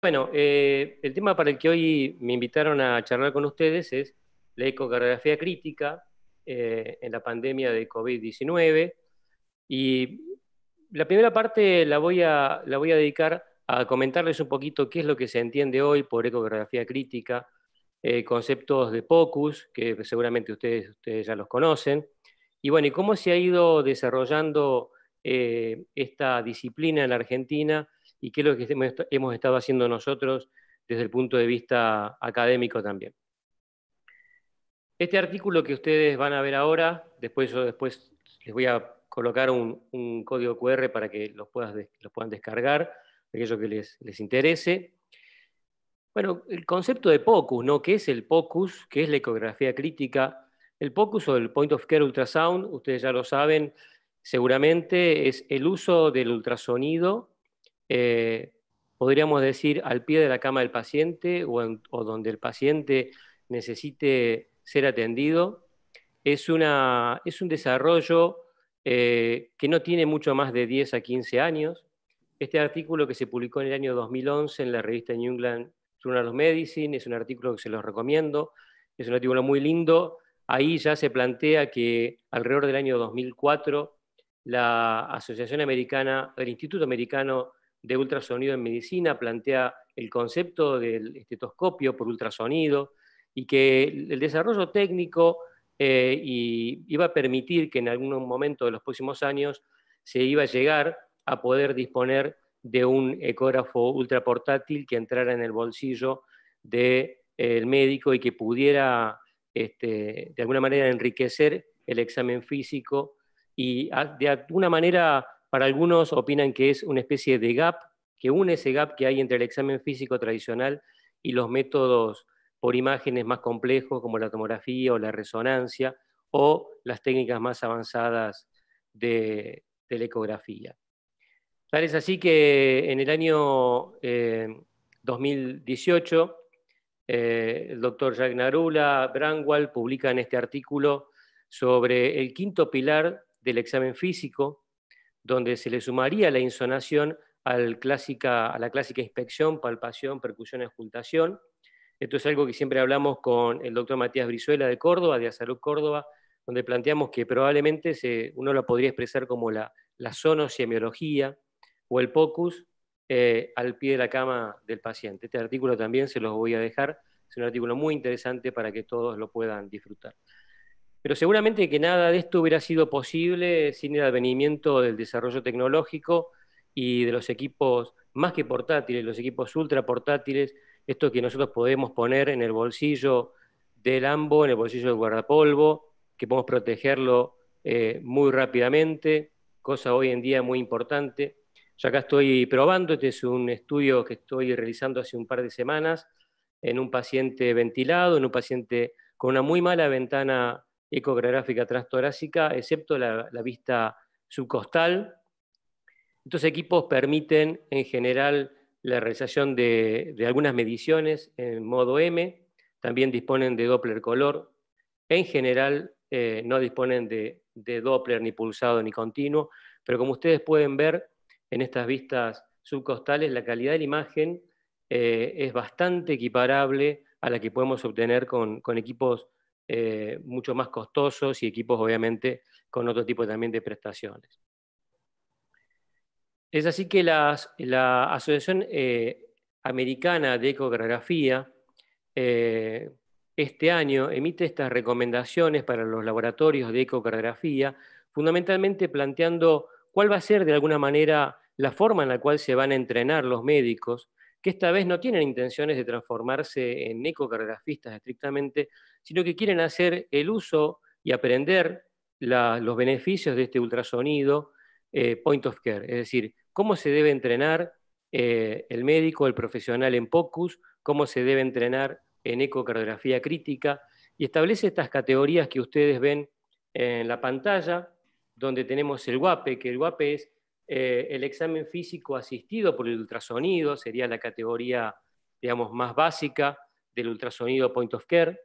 Bueno, eh, el tema para el que hoy me invitaron a charlar con ustedes es la ecografía crítica eh, en la pandemia de COVID-19. Y la primera parte la voy, a, dedicar a comentarles un poquito qué es lo que se entiende hoy por ecografía crítica, eh, conceptos de POCUS, que seguramente ustedes, ustedes ya los conocen, y bueno, y cómo se ha ido desarrollando esta disciplina en la Argentina y qué es lo que hemos estado haciendo nosotros desde el punto de vista académico también. Este artículo que ustedes van a ver ahora, después, después les voy a colocar un, código QR para que los, los puedan descargar, aquello que les, les interese. Bueno, el concepto de POCUS, ¿no? ¿Qué es el POCUS? ¿Qué es la ecografía crítica? El POCUS o el Point of Care Ultrasound, ustedes ya lo saben, seguramente es el uso del ultrasonido eh, podríamos decir, al pie de la cama del paciente o, donde el paciente necesite ser atendido, es, una, es un desarrollo eh, que no tiene mucho más de 10 a 15 años. Este artículo que se publicó en el año 2011 en la revista New England Journal of Medicine es un artículo que se los recomiendo, es un artículo muy lindo. Ahí ya se plantea que alrededor del año 2004 la Asociación Americana, el Instituto Americano de ultrasonido en medicina, plantea el concepto del estetoscopio por ultrasonido y que el desarrollo técnico eh, iba a permitir que en algún momento de los próximos años se iba a llegar a poder disponer de un ecógrafo ultraportátil que entrara en el bolsillo del eh, médico y que pudiera este, de alguna manera enriquecer el examen físico y de alguna manera para algunos opinan que es una especie de gap que une ese gap que hay entre el examen físico tradicional y los métodos por imágenes más complejos como la tomografía o la resonancia o las técnicas más avanzadas de, la ecografía. Tal es así que en el año 2018, eh, eh, el doctor Jack Narula, publica en este artículo sobre el quinto pilar del examen físico, donde se le sumaría la insonación a la clásica inspección, palpación, percusión, auscultación. Esto es algo que siempre hablamos con el doctor Matías Brizuela de Córdoba, de Salud Córdoba, donde planteamos que probablemente uno lo podría expresar como la, la o el POCUS eh, al pie de la cama del paciente. Este artículo también se los voy a dejar, es un artículo muy interesante para que todos lo puedan disfrutar. Pero seguramente que nada de esto hubiera sido posible sin el advenimiento del desarrollo tecnológico y de los equipos más que portátiles, los equipos ultra portátiles, esto que nosotros podemos poner en el bolsillo del ambo, en el bolsillo del guardapolvo, que podemos protegerlo eh, muy rápidamente, cosa hoy en día muy importante. Yo acá estoy probando, este es un estudio que estoy realizando hace un par de semanas en un paciente ventilado, en un paciente con una muy mala ventana ecográfica transtorácica, excepto la, vista subcostal. Estos equipos permiten en general la realización de, algunas mediciones en modo M, también disponen de Doppler color, en general eh, no disponen de, Doppler ni pulsado ni continuo, pero como ustedes pueden ver en estas vistas subcostales, la calidad de la imagen eh, es bastante equiparable a la que podemos obtener con, con equipos eh, mucho más costosos y equipos obviamente con otro tipo también de prestaciones. Es así que la Asociación eh, Americana de Ecografía eh, este año emite estas recomendaciones para los laboratorios de ecografía, fundamentalmente planteando cuál va a ser de alguna manera la forma en la cual se van a entrenar los médicos, que esta vez no tienen intenciones de transformarse en ecocardiografistas estrictamente, sino que quieren hacer el uso y aprender los beneficios de este ultrasonido eh, point of care, es decir, cómo se debe entrenar eh, el médico, el profesional en POCUS, cómo se debe entrenar en ecocardiografía crítica, y establece estas categorías que ustedes ven en la pantalla, donde tenemos el guape, que el guape es eh, el examen físico asistido por el ultrasonido sería la categoría, digamos, más básica del ultrasonido point of care.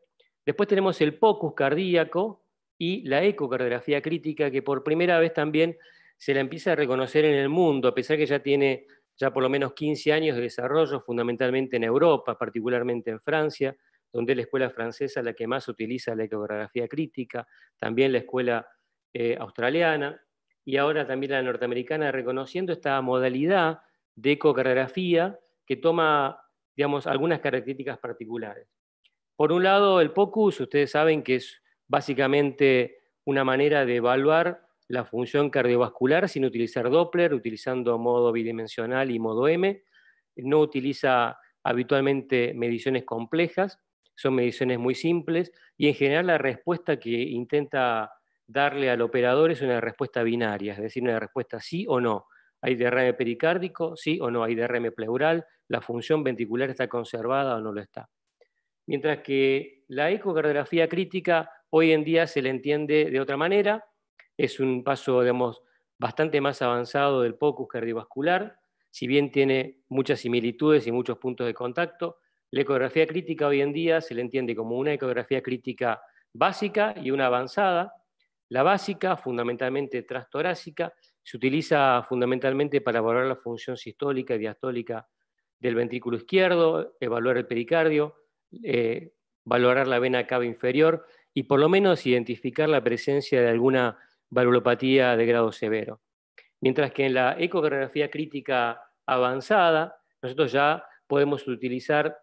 Después tenemos el POCUS cardíaco y la ecocardiografía crítica, que por primera vez también se la empieza a reconocer en el mundo, a pesar que ya tiene ya por lo menos 15 años de desarrollo, fundamentalmente en Europa, particularmente en Francia, donde la escuela francesa la que más utiliza la ecocardiografía crítica, también la escuela eh, australiana y ahora también la norteamericana reconociendo esta modalidad de ecocardiografía que toma, digamos, algunas características particulares. Por un lado, el POCUS, ustedes saben que es básicamente una manera de evaluar la función cardiovascular sin utilizar Doppler, utilizando modo bidimensional y modo M. No utiliza habitualmente mediciones complejas, son mediciones muy simples y en general la respuesta que intenta darle al operador es una respuesta binaria, es decir, una respuesta sí o no. ¿Hay derrame pericárdico? Sí o no. ¿Hay derrame pleural? ¿La función ventricular está conservada o no lo está? Mientras que la ecocardiografía crítica hoy en día se le entiende de otra manera, es un paso, digamos, bastante más avanzado del POCUS cardiovascular, si bien tiene muchas similitudes y muchos puntos de contacto, la ecografía crítica hoy en día se le entiende como una ecografía crítica básica y una avanzada, la básica, fundamentalmente trastorácica, se utiliza fundamentalmente para valorar la función sistólica y diastólica del ventrículo izquierdo, evaluar el pericardio, eh, valorar la vena cava inferior y por lo menos identificar la presencia de alguna valvulopatía de grado severo. Mientras que en la ecografía crítica avanzada, nosotros ya podemos utilizar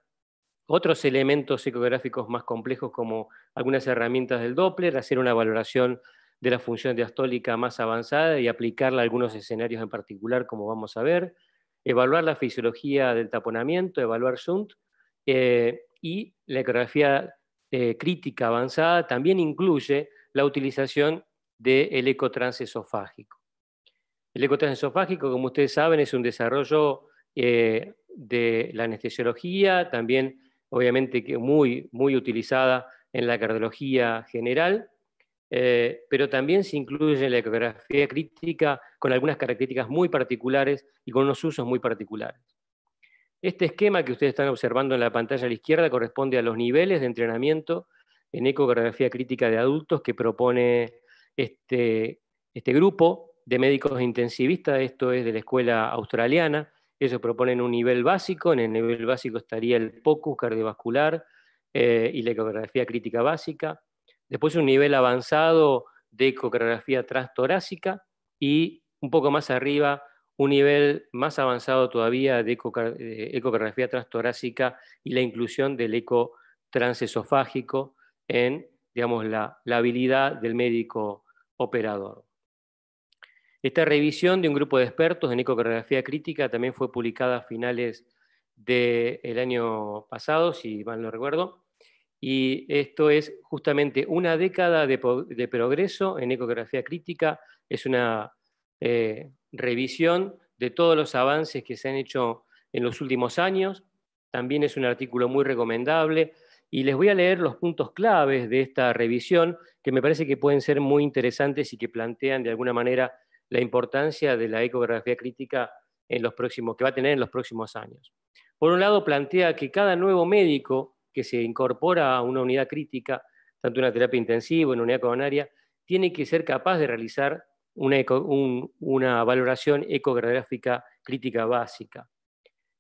otros elementos ecográficos más complejos como algunas herramientas del Doppler, hacer una valoración de la función diastólica más avanzada y aplicarla a algunos escenarios en particular, como vamos a ver, evaluar la fisiología del taponamiento, evaluar Shunt, eh, y la ecografía eh, crítica avanzada también incluye la utilización del ecotransesofágico. El ecotransesofágico, como ustedes saben, es un desarrollo eh, de la anestesiología, también obviamente que muy, muy utilizada en la cardiología general, eh, pero también se incluye en la ecografía crítica con algunas características muy particulares y con unos usos muy particulares. Este esquema que ustedes están observando en la pantalla a la izquierda corresponde a los niveles de entrenamiento en ecografía crítica de adultos que propone este, este grupo de médicos intensivistas, esto es de la escuela australiana, ellos proponen un nivel básico, en el nivel básico estaría el POCUS cardiovascular eh, y la ecografía crítica básica. Después un nivel avanzado de ecografía transtorácica y un poco más arriba un nivel más avanzado todavía de ecografía trastorácica y la inclusión del eco transesofágico en digamos, la habilidad del médico operador. Esta revisión de un grupo de expertos en ecografía crítica también fue publicada a finales del año pasado, si mal no recuerdo, y esto es justamente una década de, progreso en ecografía crítica, es una eh, revisión de todos los avances que se han hecho en los últimos años, también es un artículo muy recomendable, y les voy a leer los puntos claves de esta revisión que me parece que pueden ser muy interesantes y que plantean de alguna manera la importancia de la ecografía crítica en los próximos, que va a tener en los próximos años. Por un lado, plantea que cada nuevo médico que se incorpora a una unidad crítica, tanto en una terapia intensiva, en una unidad coronaria, tiene que ser capaz de realizar una, valoración ecográfica crítica básica.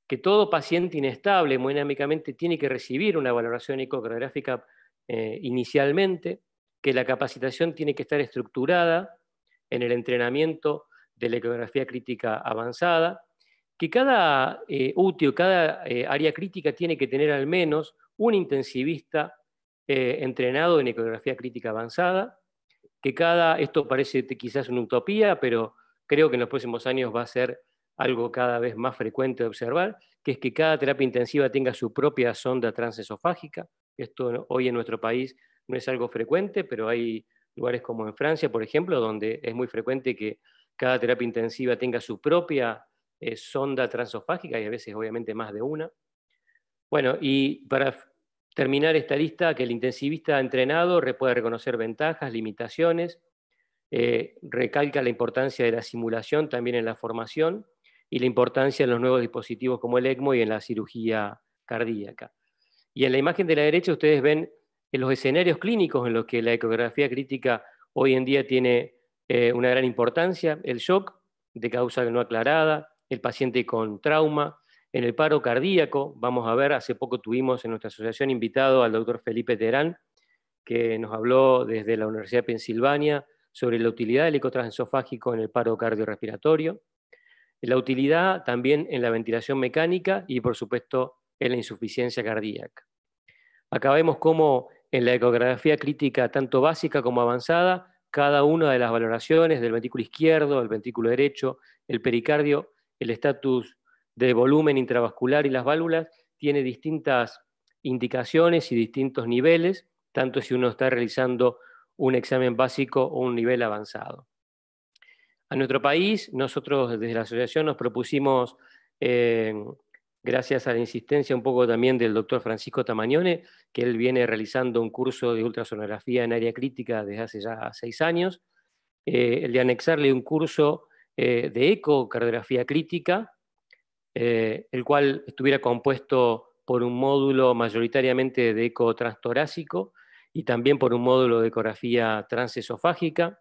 Que todo paciente inestable hemodinámicamente tiene que recibir una valoración ecográfica eh, inicialmente, que la capacitación tiene que estar estructurada en el entrenamiento de la ecografía crítica avanzada, que cada eh, o cada eh, área crítica tiene que tener al menos un intensivista eh, entrenado en ecografía crítica avanzada, que cada, esto parece quizás una utopía, pero creo que en los próximos años va a ser algo cada vez más frecuente de observar, que es que cada terapia intensiva tenga su propia sonda transesofágica. Esto hoy en nuestro país no es algo frecuente, pero hay lugares como en Francia, por ejemplo, donde es muy frecuente que cada terapia intensiva tenga su propia eh, sonda transofágica y a veces obviamente más de una. Bueno, y para terminar esta lista, que el intensivista entrenado puede reconocer ventajas, limitaciones, eh, recalca la importancia de la simulación también en la formación y la importancia de los nuevos dispositivos como el ECMO y en la cirugía cardíaca. Y en la imagen de la derecha ustedes ven en los escenarios clínicos en los que la ecografía crítica hoy en día tiene eh, una gran importancia, el shock de causa no aclarada, el paciente con trauma, en el paro cardíaco, vamos a ver, hace poco tuvimos en nuestra asociación invitado al doctor Felipe Terán, que nos habló desde la Universidad de Pensilvania sobre la utilidad del ecotransesofágico en el paro cardiorrespiratorio, la utilidad también en la ventilación mecánica y, por supuesto, en la insuficiencia cardíaca. acabemos cómo en la ecografía crítica tanto básica como avanzada, cada una de las valoraciones del ventrículo izquierdo, el ventrículo derecho, el pericardio, el estatus de volumen intravascular y las válvulas, tiene distintas indicaciones y distintos niveles, tanto si uno está realizando un examen básico o un nivel avanzado. A nuestro país, nosotros desde la asociación nos propusimos eh, gracias a la insistencia un poco también del doctor Francisco Tamañone, que él viene realizando un curso de ultrasonografía en área crítica desde hace ya seis años, eh, el de anexarle un curso eh, de ecocardiografía crítica, eh, el cual estuviera compuesto por un módulo mayoritariamente de eco transtorácico y también por un módulo de ecografía transesofágica.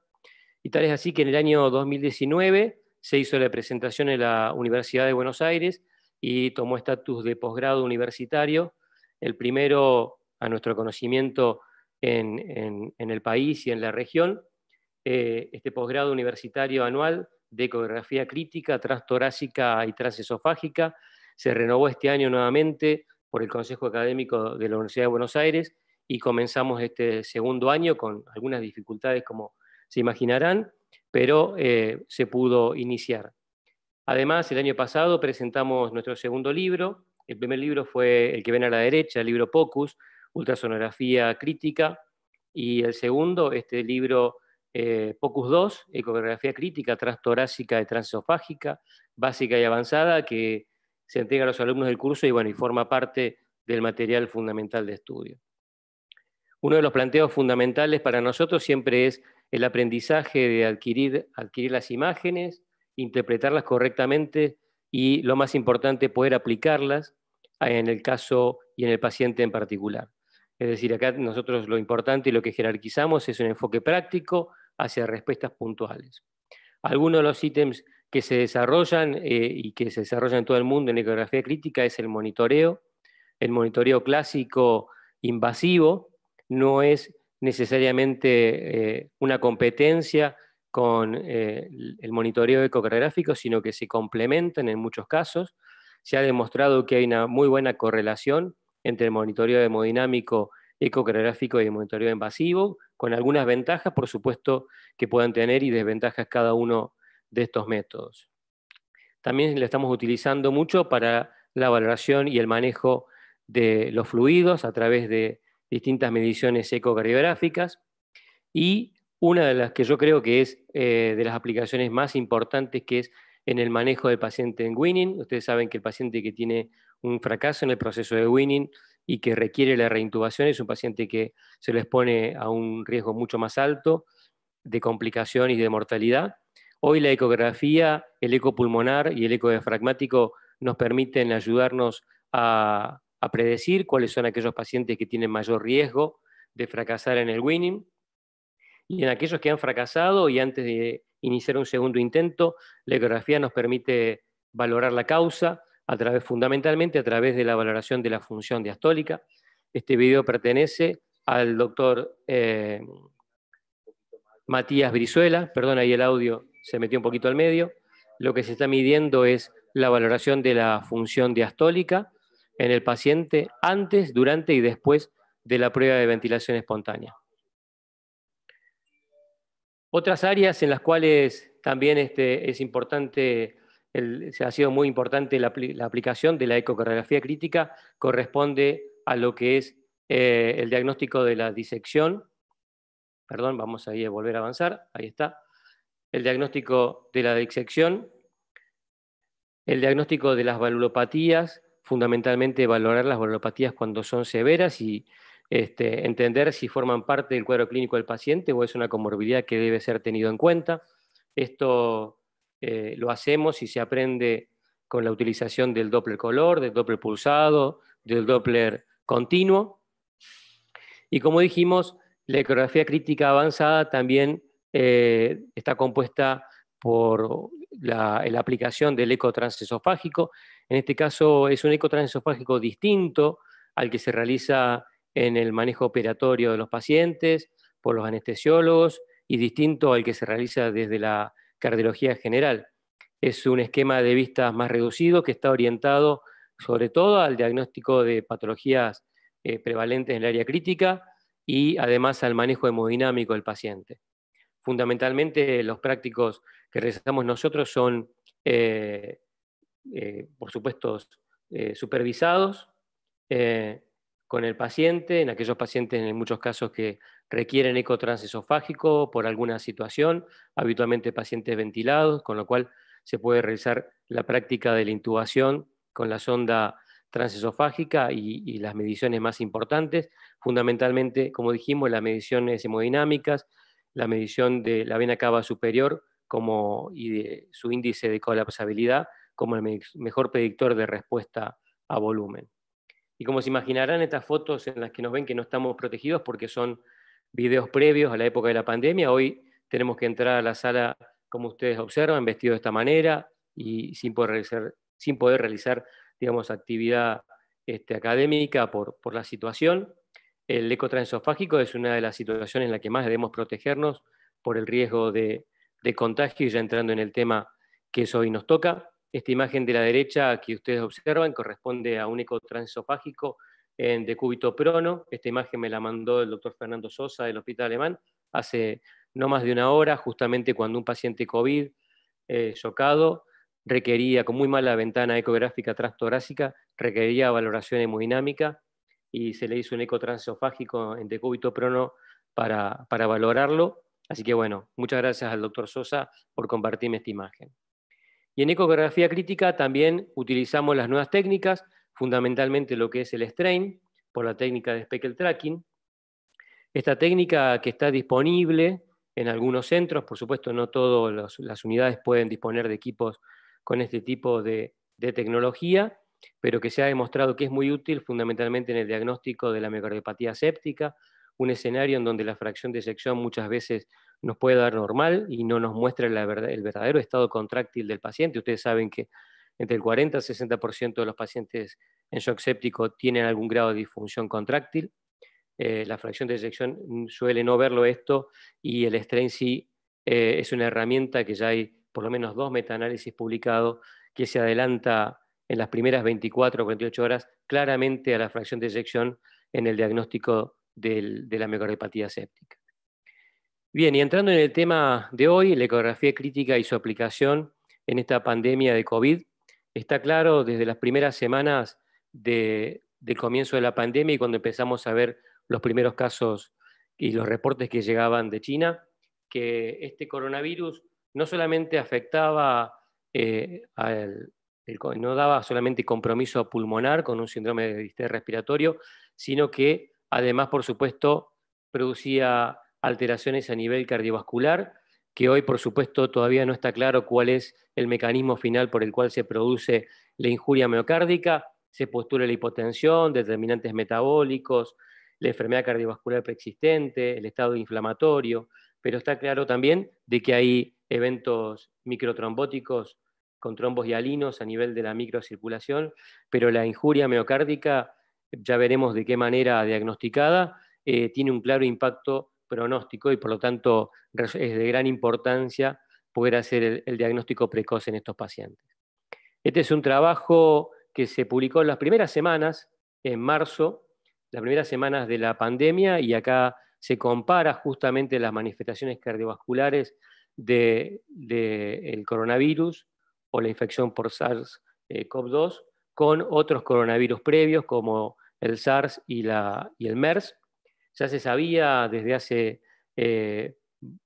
Y tal es así que en el año 2019 se hizo la presentación en la Universidad de Buenos Aires y tomó estatus de posgrado universitario, el primero a nuestro conocimiento en, el país y en la región. Eh, este posgrado universitario anual de ecografía crítica, transtorácica y transesofágica se renovó este año nuevamente por el Consejo Académico de la Universidad de Buenos Aires y comenzamos este segundo año con algunas dificultades como se imaginarán, pero eh, se pudo iniciar. Además, el año pasado presentamos nuestro segundo libro. El primer libro fue el que ven a la derecha, el libro POCUS, Ultrasonografía Crítica. Y el segundo, este libro eh, POCUS 2, Ecografía Crítica Transtorácica y Transesofágica, Básica y Avanzada, que se entrega a los alumnos del curso y, bueno, y forma parte del material fundamental de estudio. Uno de los planteos fundamentales para nosotros siempre es el aprendizaje de adquirir las imágenes, interpretarlas correctamente y, lo más importante, poder aplicarlas en el caso y en el paciente en particular. Es decir, acá nosotros lo importante y lo que jerarquizamos es un enfoque práctico hacia respuestas puntuales. Algunos de los ítems que se desarrollan eh, y que se desarrollan en todo el mundo en ecografía crítica es el monitoreo. El monitoreo clásico invasivo no es necesariamente eh, una competencia con eh, el monitoreo ecocardiográfico sino que se complementan en muchos casos. Se ha demostrado que hay una muy buena correlación entre el monitoreo hemodinámico ecocardiográfico y el monitoreo invasivo, con algunas ventajas, por supuesto, que puedan tener y desventajas cada uno de estos métodos. También lo estamos utilizando mucho para la valoración y el manejo de los fluidos a través de distintas mediciones ecocardiográficas y una de las que yo creo que es eh, de las aplicaciones más importantes, que es en el manejo del paciente en winning. Ustedes saben que el paciente que tiene un fracaso en el proceso de winning y que requiere la reintubación es un paciente que se lo expone a un riesgo mucho más alto de complicación y de mortalidad. Hoy la ecografía, el eco pulmonar y el eco diafragmático nos permiten ayudarnos a, a predecir cuáles son aquellos pacientes que tienen mayor riesgo de fracasar en el winning y en aquellos que han fracasado y antes de iniciar un segundo intento, la ecografía nos permite valorar la causa a través, fundamentalmente a través de la valoración de la función diastólica. Este video pertenece al doctor eh, Matías Brizuela, perdón, ahí el audio se metió un poquito al medio. Lo que se está midiendo es la valoración de la función diastólica en el paciente antes, durante y después de la prueba de ventilación espontánea. Otras áreas en las cuales también este, es importante, se ha sido muy importante la, aplicación de la ecocardiografía crítica, corresponde a lo que es eh, el diagnóstico de la disección. Perdón, vamos a volver a avanzar. Ahí está. El diagnóstico de la disección, el diagnóstico de las valulopatías, fundamentalmente valorar las valulopatías cuando son severas y este, entender si forman parte del cuadro clínico del paciente o es una comorbilidad que debe ser tenido en cuenta. Esto eh, lo hacemos y se aprende con la utilización del Doppler color, del Doppler pulsado, del Doppler continuo. Y como dijimos, la ecografía crítica avanzada también eh, está compuesta por la, aplicación del eco transesofágico. En este caso es un ecotransesofágico distinto al que se realiza en el manejo operatorio de los pacientes, por los anestesiólogos y distinto al que se realiza desde la cardiología general. Es un esquema de vistas más reducido que está orientado sobre todo al diagnóstico de patologías eh, prevalentes en el área crítica y además al manejo hemodinámico del paciente. Fundamentalmente los prácticos que realizamos nosotros son, eh, eh, por supuesto, supervisados con el paciente, en aquellos pacientes en muchos casos que requieren ecotransesofágico por alguna situación, habitualmente pacientes ventilados, con lo cual se puede realizar la práctica de la intubación con la sonda transesofágica y, las mediciones más importantes, fundamentalmente, como dijimos, las mediciones hemodinámicas, la medición de la vena cava superior y de su índice de colapsabilidad como el mejor predictor de respuesta a volumen. Y como se imaginarán, estas fotos en las que nos ven que no estamos protegidos porque son videos previos a la época de la pandemia, hoy tenemos que entrar a la sala, como ustedes observan, vestidos de esta manera y sin poder realizar, sin poder realizar digamos, actividad este, académica por, la situación. El eco es una de las situaciones en las que más debemos protegernos por el riesgo de, de contagio y ya entrando en el tema que eso hoy nos toca. Esta imagen de la derecha que ustedes observan corresponde a un ecotransofágico en eh, decúbito prono. Esta imagen me la mandó el doctor Fernando Sosa del Hospital Alemán hace no más de una hora, justamente cuando un paciente COVID eh, chocado requería, con muy mala ventana ecográfica transtorácica, requería valoración hemodinámica y se le hizo un ecotransofágico en decúbito prono para valorarlo. Así que bueno, muchas gracias al doctor Sosa por compartirme esta imagen. Y en ecografía crítica también utilizamos las nuevas técnicas, fundamentalmente lo que es el strain, por la técnica de speckle tracking. Esta técnica que está disponible en algunos centros, por supuesto no todas las unidades pueden disponer de equipos con este tipo de, tecnología, pero que se ha demostrado que es muy útil fundamentalmente en el diagnóstico de la miocardiopatía séptica, un escenario en donde la fracción de sección muchas veces nos puede dar normal y no nos muestra la verdad, el verdadero estado contráctil del paciente. Ustedes saben que entre el 40 y 60% de los pacientes en shock séptico tienen algún grado de disfunción contráctil. Eh, la fracción de eyección mm, suele no verlo esto y el strain sí eh, es una herramienta que ya hay por lo menos dos metaanálisis publicados que se adelanta en las primeras 24 o 48 horas claramente a la fracción de eyección en el diagnóstico de la miocardiopatía séptica. Bien, y entrando en el tema de hoy, la ecografía crítica y su aplicación en esta pandemia de COVID, está claro desde las primeras semanas del comienzo de la pandemia y cuando empezamos a ver los primeros casos y los reportes que llegaban de China, que este coronavirus no solamente afectaba, eh, al, no daba solamente compromiso pulmonar con un síndrome de distrés respiratorio, sino que además, por supuesto, producía alteraciones a nivel cardiovascular, que hoy por supuesto todavía no está claro cuál es el mecanismo final por el cual se produce la injuria miocárdica, se postula la hipotensión, determinantes metabólicos, la enfermedad cardiovascular preexistente, el estado inflamatorio, pero está claro también de que hay eventos microtrombóticos con trombos y alinos a nivel de la microcirculación, pero la injuria miocárdica, ya veremos de qué manera diagnosticada, eh, tiene un claro impacto y por lo tanto es de gran importancia poder hacer el, diagnóstico precoz en estos pacientes. Este es un trabajo que se publicó en las primeras semanas, en marzo, las primeras semanas de la pandemia, y acá se compara justamente las manifestaciones cardiovasculares del coronavirus o la infección por SARS-CoV-2 con otros coronavirus previos como el SARS y el MERS, ya se sabía desde hace eh,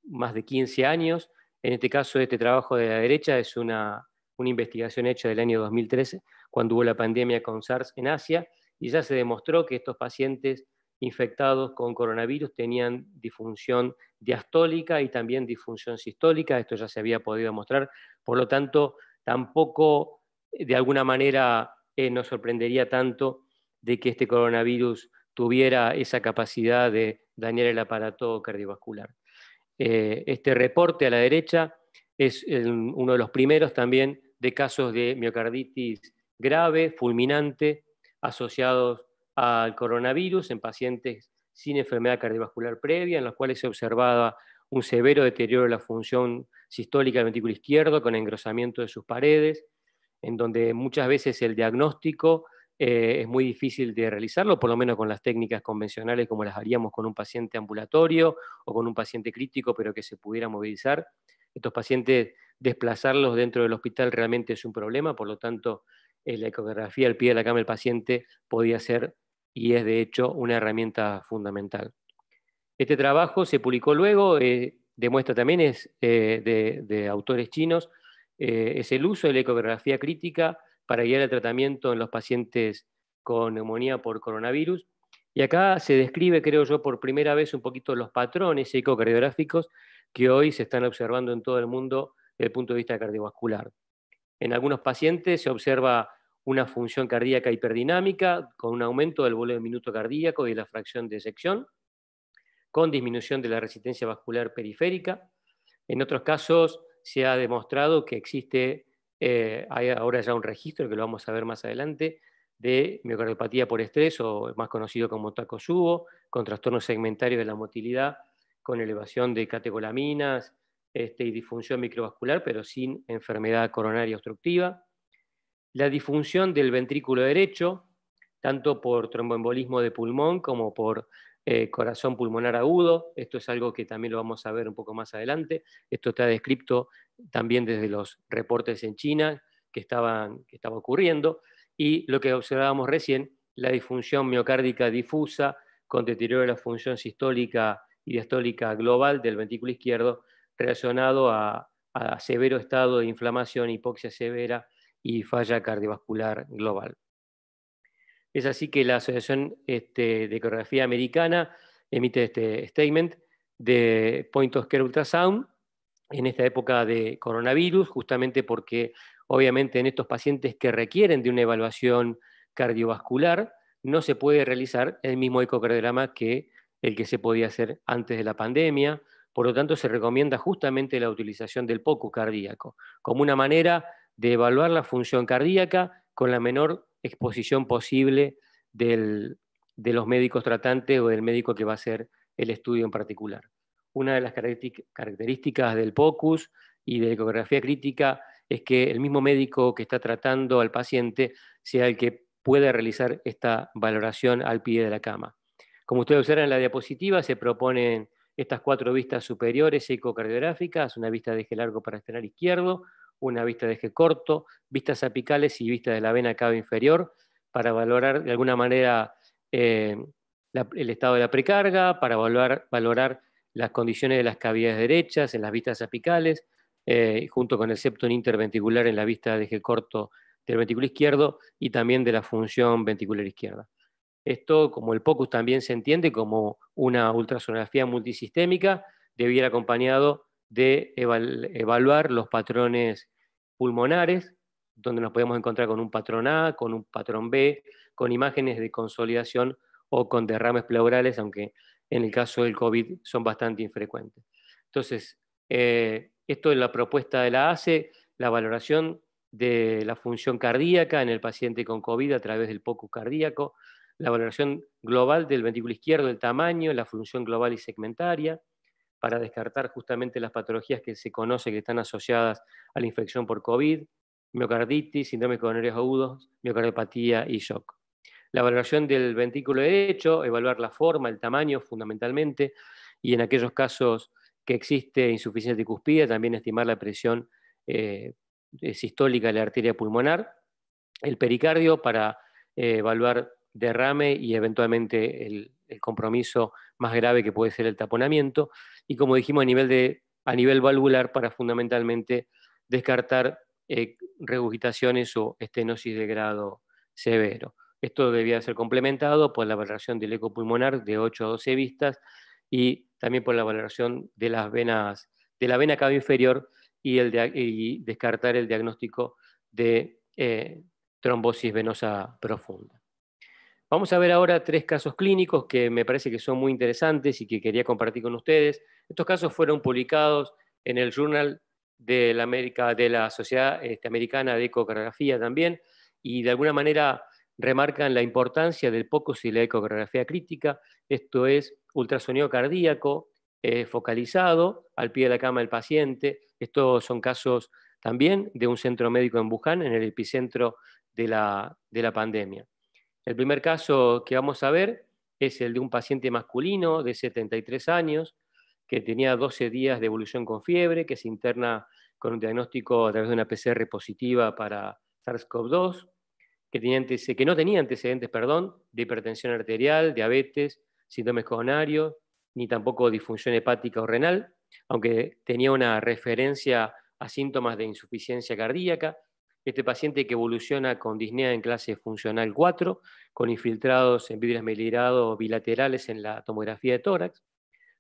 más de 15 años. En este caso, este trabajo de la derecha es una, investigación hecha del año 2013, cuando hubo la pandemia con SARS en Asia, y ya se demostró que estos pacientes infectados con coronavirus tenían disfunción diastólica y también disfunción sistólica, esto ya se había podido mostrar, por lo tanto, tampoco de alguna manera eh, nos sorprendería tanto de que este coronavirus tuviera esa capacidad de dañar el aparato cardiovascular. Eh, este reporte a la derecha es uno de los primeros también de casos de miocarditis grave, fulminante, asociados al coronavirus en pacientes sin enfermedad cardiovascular previa, en los cuales se observaba un severo deterioro de la función sistólica del ventrículo izquierdo con engrosamiento de sus paredes, en donde muchas veces el diagnóstico eh, es muy difícil de realizarlo, por lo menos con las técnicas convencionales como las haríamos con un paciente ambulatorio o con un paciente crítico, pero que se pudiera movilizar. Estos pacientes, desplazarlos dentro del hospital realmente es un problema, por lo tanto, eh, la ecografía al pie de la cama del paciente podía ser y es de hecho una herramienta fundamental. Este trabajo se publicó luego, eh, demuestra también es de autores chinos, es el uso de la ecografía crítica para guiar el tratamiento en los pacientes con neumonía por coronavirus. Y acá se describe, creo yo, por primera vez un poquito los patrones ecocardiográficos que hoy se están observando en todo el mundo desde el punto de vista cardiovascular. En algunos pacientes se observa una función cardíaca hiperdinámica con un aumento del volumen minuto cardíaco y de la fracción de sección, con disminución de la resistencia vascular periférica. En otros casos se ha demostrado que existe eh, hay ahora ya un registro que lo vamos a ver más adelante de miocardiopatía por estrés o más conocido como taco subo, con trastorno segmentario de la motilidad, con elevación de catecolaminas este, y disfunción microvascular, pero sin enfermedad coronaria obstructiva. La disfunción del ventrículo derecho, tanto por tromboembolismo de pulmón como por eh, corazón pulmonar agudo, esto es algo que también lo vamos a ver un poco más adelante, esto está descrito también desde los reportes en China que, estaban, que estaba ocurriendo, y lo que observábamos recién, la disfunción miocárdica difusa con deterioro de la función sistólica y diastólica global del ventículo izquierdo relacionado a severo estado de inflamación, hipoxia severa y falla cardiovascular global. Es así que la Asociación este, de Ecografía Americana emite este statement de Point of Care Ultrasound en esta época de coronavirus, justamente porque obviamente en estos pacientes que requieren de una evaluación cardiovascular no se puede realizar el mismo ecocardiograma que el que se podía hacer antes de la pandemia. Por lo tanto, se recomienda justamente la utilización del poco cardíaco como una manera de evaluar la función cardíaca con la menor exposición posible de los médicos tratantes o del médico que va a hacer el estudio en particular. Una de las características del POCUS y de la ecografía crítica es que el mismo médico que está tratando al paciente sea el que pueda realizar esta valoración al pie de la cama. Como ustedes observan en la diapositiva, se proponen estas cuatro vistas superiores ecocardiográficas, una vista de eje largo para estrenar izquierdo, una vista de eje corto, vistas apicales y vistas de la vena cava inferior, para valorar de alguna manera eh, el estado de la precarga, para valorar, las condiciones de las cavidades derechas en las vistas apicales, eh, junto con el septo interventricular en la vista de eje corto del ventrículo izquierdo y también de la función ventricular izquierda. Esto, como el POCUS, también se entiende como una ultrasonografía multisistémica, debiera acompañado de evaluar los patrones pulmonares, donde nos podemos encontrar con un patrón A, con un patrón B, con imágenes de consolidación o con derrames pleurales, aunque en el caso del COVID son bastante infrecuentes. Entonces, eh, esto es la propuesta de la ACE, la valoración de la función cardíaca en el paciente con COVID a través del POCUS cardíaco, la valoración global del ventrículo izquierdo, el tamaño, la función global y segmentaria, para descartar justamente las patologías que se conoce que están asociadas a la infección por COVID, miocarditis, síndrome coronarios agudos, miocardiopatía y shock. La evaluación del ventrículo derecho, evaluar la forma, el tamaño fundamentalmente, y en aquellos casos que existe insuficiencia de cuspide también estimar la presión eh, sistólica de la arteria pulmonar, el pericardio para eh, evaluar derrame y eventualmente el compromiso más grave que puede ser el taponamiento, y como dijimos a nivel, a nivel valvular para fundamentalmente descartar eh, regurgitaciones o estenosis de grado severo. Esto debía ser complementado por la valoración del eco pulmonar de 8 a 12 vistas y también por la valoración de las venas, de la vena cava inferior y, el de, descartar el diagnóstico de eh, trombosis venosa profunda. Vamos a ver ahora tres casos clínicos que me parece que son muy interesantes y que quería compartir con ustedes. Estos casos fueron publicados en el Journal de la, Sociedad este, Americana de Ecografía también y de alguna manera remarcan la importancia del poco y la ecografía crítica. Esto es ultrasonido cardíaco eh, focalizado al pie de la cama del paciente. Estos son casos también de un centro médico en Wuhan, en el epicentro de la pandemia. El primer caso que vamos a ver es el de un paciente masculino de 73 años que tenía 12 días de evolución con fiebre, que se interna con un diagnóstico a través de una PCR positiva para SARS-CoV-2, que, que no tenía antecedentes perdón, de hipertensión arterial, diabetes, síntomas coronarios, ni tampoco disfunción hepática o renal, aunque tenía una referencia a síntomas de insuficiencia cardíaca este paciente que evoluciona con disnea en clase funcional 4, con infiltrados en vidrios melirados bilaterales en la tomografía de tórax.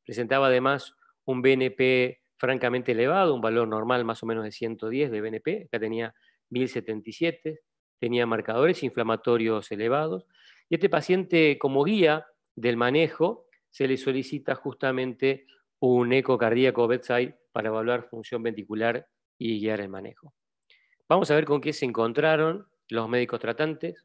Presentaba además un BNP francamente elevado, un valor normal más o menos de 110 de BNP, acá tenía 1077, tenía marcadores inflamatorios elevados. Y este paciente, como guía del manejo, se le solicita justamente un eco cardíaco bedside para evaluar función ventricular y guiar el manejo. Vamos a ver con qué se encontraron los médicos tratantes.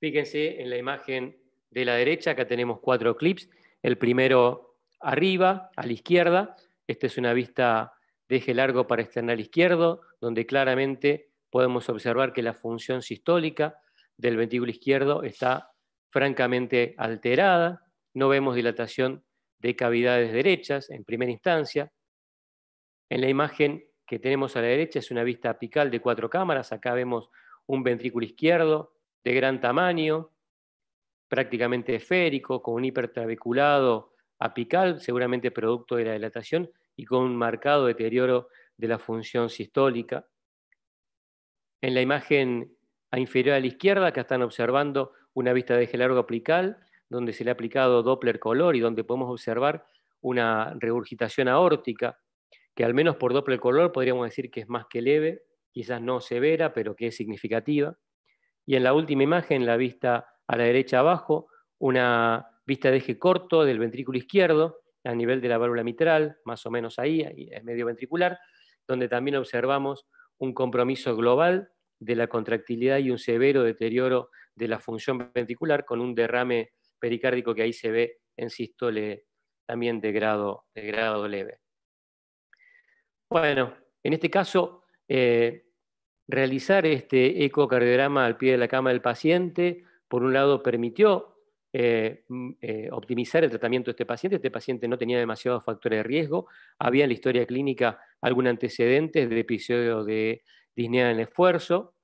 Fíjense en la imagen de la derecha, acá tenemos cuatro clips. El primero arriba, a la izquierda. Esta es una vista de eje largo para external izquierdo, donde claramente podemos observar que la función sistólica del ventículo izquierdo está francamente alterada. No vemos dilatación de cavidades derechas en primera instancia. En la imagen que tenemos a la derecha es una vista apical de cuatro cámaras. Acá vemos un ventrículo izquierdo de gran tamaño, prácticamente esférico, con un hipertrabeculado apical, seguramente producto de la dilatación, y con un marcado deterioro de la función sistólica. En la imagen inferior a la izquierda, acá están observando una vista de eje largo apical, donde se le ha aplicado Doppler color y donde podemos observar una regurgitación aórtica que al menos por doble color podríamos decir que es más que leve, quizás no severa, pero que es significativa. Y en la última imagen, la vista a la derecha abajo, una vista de eje corto del ventrículo izquierdo, a nivel de la válvula mitral, más o menos ahí, es medio ventricular, donde también observamos un compromiso global de la contractilidad y un severo deterioro de la función ventricular con un derrame pericárdico que ahí se ve en sístole también de grado, de grado leve. Bueno, en este caso, eh, realizar este ecocardiograma al pie de la cama del paciente, por un lado, permitió eh, eh, optimizar el tratamiento de este paciente. Este paciente no tenía demasiados factores de riesgo. Había en la historia clínica algún antecedente de episodio de disnea en esfuerzo.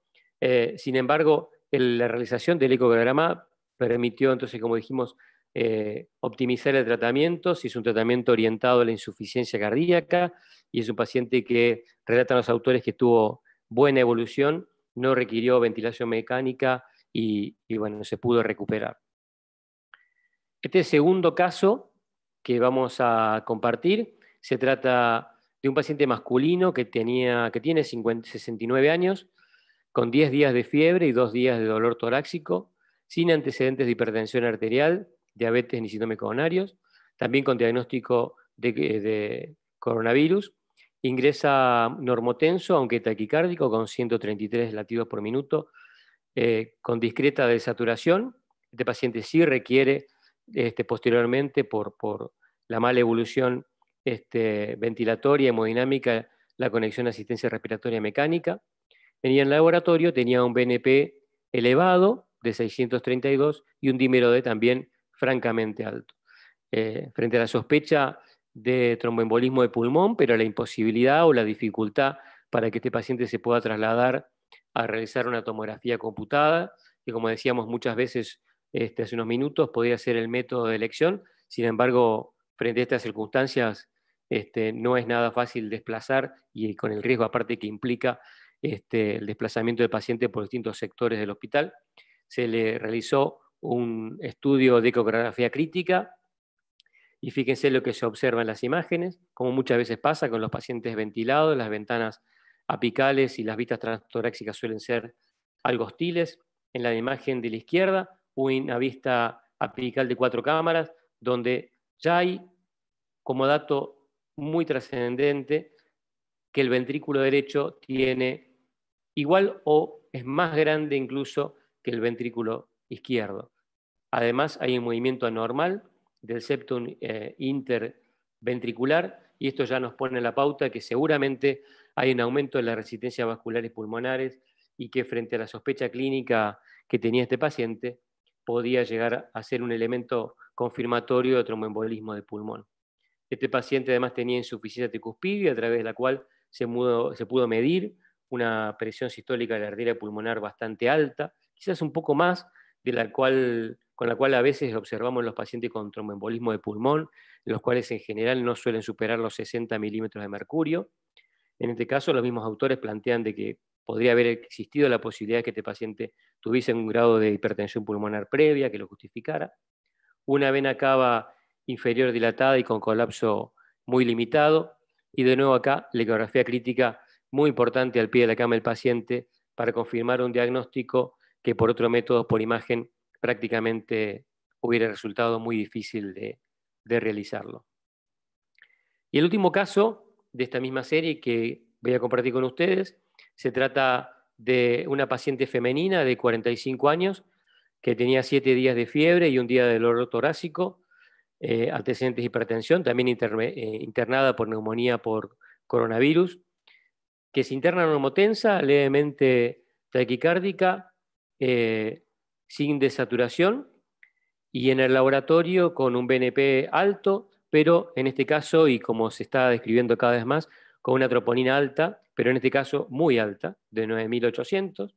sin embargo, la realización del ecocardiograma permitió, entonces, como dijimos, eh, optimizar el tratamiento, si es un tratamiento orientado a la insuficiencia cardíaca y es un paciente que, relatan los autores, que tuvo buena evolución, no requirió ventilación mecánica y, y bueno, se pudo recuperar. Este segundo caso que vamos a compartir se trata de un paciente masculino que, que tiene 69 años, con 10 días de fiebre y 2 días de dolor torácico, sin antecedentes de hipertensión arterial, diabetes ni síndrome coronarios, también con diagnóstico eh, de, coronavirus. Ingresa normotenso, aunque taquicárdico, con 133 latidos por minuto, eh, con discreta desaturación. Este paciente sí requiere este, posteriormente, por, la mala evolución este, ventilatoria, hemodinámica, la conexión a asistencia respiratoria mecánica. Venía en laboratorio, tenía un BNP elevado de 632 y un dímero de también francamente alto. Eh, frente a la sospecha de tromboembolismo de pulmón, pero la imposibilidad o la dificultad para que este paciente se pueda trasladar a realizar una tomografía computada, que como decíamos muchas veces este, hace unos minutos, podría ser el método de elección. Sin embargo, frente a estas circunstancias, este, no es nada fácil desplazar y con el riesgo aparte que implica este, el desplazamiento del paciente por distintos sectores del hospital. Se le realizó un estudio de ecografía crítica y fíjense lo que se observa en las imágenes, como muchas veces pasa con los pacientes ventilados, las ventanas apicales y las vistas transtoráxicas suelen ser algo hostiles. En la imagen de la izquierda, una vista apical de cuatro cámaras, donde ya hay como dato muy trascendente que el ventrículo derecho tiene igual o es más grande incluso que el ventrículo izquierdo. Además, hay un movimiento anormal del septum eh, interventricular y esto ya nos pone la pauta que seguramente hay un aumento de las resistencias vasculares pulmonares y que frente a la sospecha clínica que tenía este paciente podía llegar a ser un elemento confirmatorio de tromboembolismo de pulmón. Este paciente además tenía insuficiencia cuspidia a través de la cual se pudo medir una presión sistólica de la arteria pulmonar bastante alta, quizás un poco más de la cual con la cual a veces observamos en los pacientes con tromboembolismo de pulmón, los cuales en general no suelen superar los 60 milímetros de mercurio. En este caso, los mismos autores plantean de que podría haber existido la posibilidad de que este paciente tuviese un grado de hipertensión pulmonar previa que lo justificara, una vena cava inferior dilatada y con colapso muy limitado, y de nuevo acá la ecografía crítica muy importante al pie de la cama del paciente para confirmar un diagnóstico que por otro método, por imagen, prácticamente hubiera resultado muy difícil de, realizarlo. Y el último caso de esta misma serie que voy a compartir con ustedes, se trata de una paciente femenina de 45 años que tenía 7 días de fiebre y un día de dolor torácico, eh, antecedentes de hipertensión, también eh, internada por neumonía por coronavirus, que se interna en levemente taquicárdica, eh, sin desaturación y en el laboratorio con un BNP alto, pero en este caso, y como se está describiendo cada vez más, con una troponina alta, pero en este caso muy alta, de 9800,